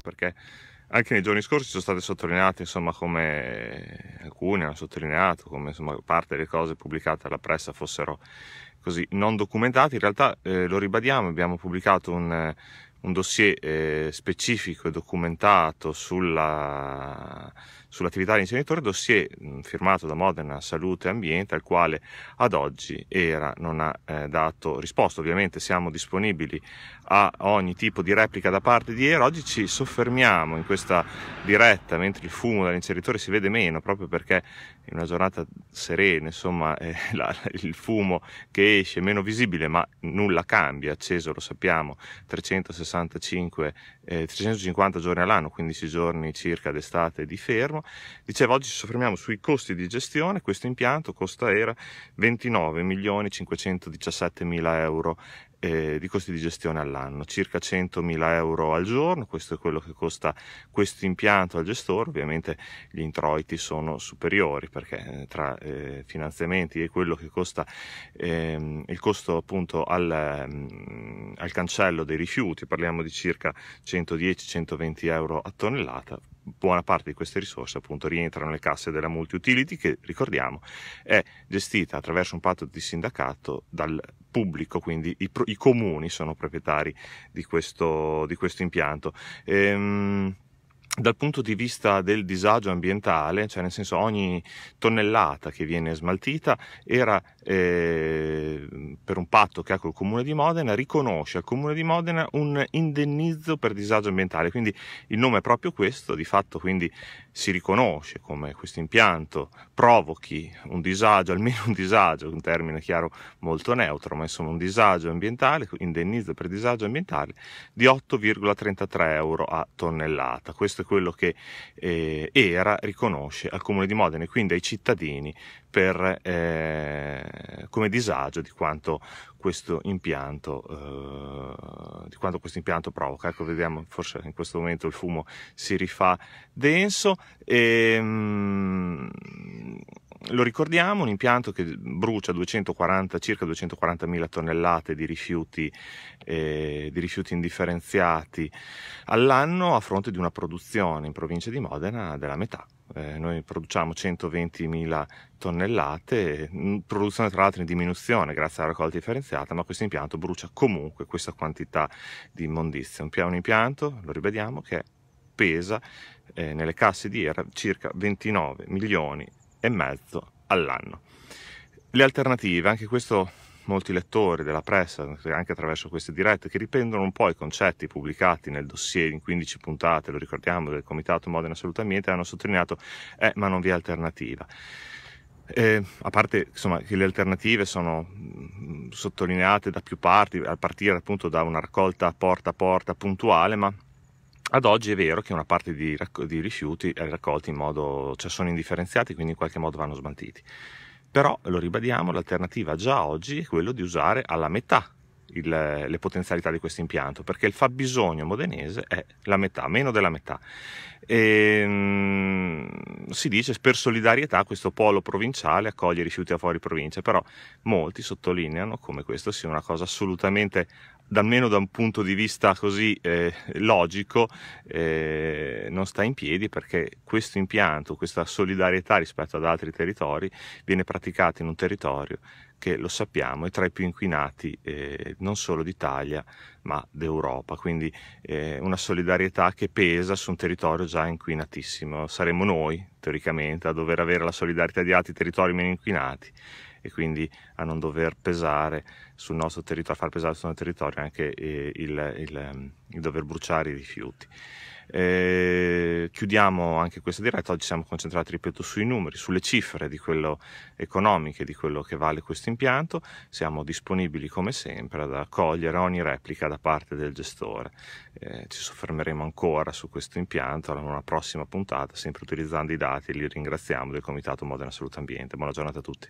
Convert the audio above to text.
perché anche nei giorni scorsi sono state sottolineate insomma come alcuni hanno sottolineato come insomma parte delle cose pubblicate alla pressa fossero così non documentate in realtà eh, lo ribadiamo abbiamo pubblicato un un dossier eh, specifico e documentato sulla, sull'attività dell'inceneritore, dossier mh, firmato da Modena Salute e Ambiente, al quale ad oggi era, non ha eh, dato risposta. Ovviamente siamo disponibili a ogni tipo di replica da parte di ERA. Oggi ci soffermiamo in questa diretta, mentre il fumo dall'inceneritore si vede meno, proprio perché in una giornata serena, insomma, eh, la, il fumo che esce è meno visibile, ma nulla cambia, acceso lo sappiamo, 360 365, eh, 350 giorni all'anno, 15 giorni circa d'estate di fermo. Dicevo, oggi ci soffermiamo sui costi di gestione, questo impianto costa era 29 517 mila euro eh, di costi di gestione all'anno, circa 100.000 euro al giorno, questo è quello che costa questo impianto al gestore, ovviamente gli introiti sono superiori perché eh, tra eh, finanziamenti e quello che costa ehm, il costo appunto al, mm, al cancello dei rifiuti, parliamo di circa 110-120 euro a tonnellata, buona parte di queste risorse appunto rientrano nelle casse della multi-utility che ricordiamo è gestita attraverso un patto di sindacato dal pubblico, quindi i, pro, i comuni sono proprietari di questo, di questo impianto. Ehm, dal punto di vista del disagio ambientale, cioè nel senso ogni tonnellata che viene smaltita era eh, per un patto che ha col Comune di Modena, riconosce al Comune di Modena un indennizzo per disagio ambientale, quindi il nome è proprio questo, di fatto quindi si riconosce come questo impianto provochi un disagio, almeno un disagio, un termine chiaro molto neutro, ma insomma un disagio ambientale, indennizzo per disagio ambientale di 8,33 euro a tonnellata. Questo è quello che eh, era riconosce al Comune di Modena e quindi ai cittadini per, eh, come disagio di quanto questo impianto, eh, di quanto questo impianto provoca. Ecco, vediamo, forse in questo momento il fumo si rifà denso. E, mm, lo ricordiamo, un impianto che brucia 240, circa 240.000 tonnellate di rifiuti, eh, di rifiuti, indifferenziati all'anno a fronte di una produzione in provincia di Modena della metà eh, noi produciamo 120.000 tonnellate, produzione tra l'altro in diminuzione grazie alla raccolta differenziata, ma questo impianto brucia comunque questa quantità di immondizia. Un, un impianto, lo ribadiamo, che pesa eh, nelle casse di ERA circa 29 milioni e mezzo all'anno. Le alternative, anche questo molti lettori della pressa, anche attraverso queste dirette, che riprendono un po' i concetti pubblicati nel dossier in 15 puntate, lo ricordiamo, del Comitato Modena Salute Ambiente, hanno sottolineato, eh, ma non vi è alternativa. Eh, a parte insomma, che le alternative sono mm, sottolineate da più parti, a partire appunto da una raccolta porta a porta puntuale, ma ad oggi è vero che una parte di, di rifiuti è raccolti in modo, cioè sono indifferenziati, quindi in qualche modo vanno smaltiti. Però, lo ribadiamo, l'alternativa già oggi è quello di usare alla metà il, le potenzialità di questo impianto, perché il fabbisogno modenese è la metà, meno della metà. E, ehm, si dice per solidarietà questo polo provinciale accoglie rifiuti da fuori provincia, però molti sottolineano come questo sia una cosa assolutamente almeno da un punto di vista così eh, logico, eh, non sta in piedi perché questo impianto, questa solidarietà rispetto ad altri territori, viene praticata in un territorio che lo sappiamo è tra i più inquinati eh, non solo d'Italia ma d'Europa, quindi eh, una solidarietà che pesa su un territorio già inquinatissimo. Saremo noi, teoricamente, a dover avere la solidarietà di altri territori meno inquinati e quindi a non dover pesare sul nostro territorio, far pesare sul nostro territorio anche eh, il, il ehm, il dover bruciare i rifiuti. Eh, chiudiamo anche questa diretta, oggi siamo concentrati, ripeto, sui numeri, sulle cifre di quello economiche, di quello che vale questo impianto, siamo disponibili come sempre ad accogliere ogni replica da parte del gestore, eh, ci soffermeremo ancora su questo impianto alla una prossima puntata, sempre utilizzando i dati li ringraziamo del Comitato Modena Salute Ambiente. Buona giornata a tutti.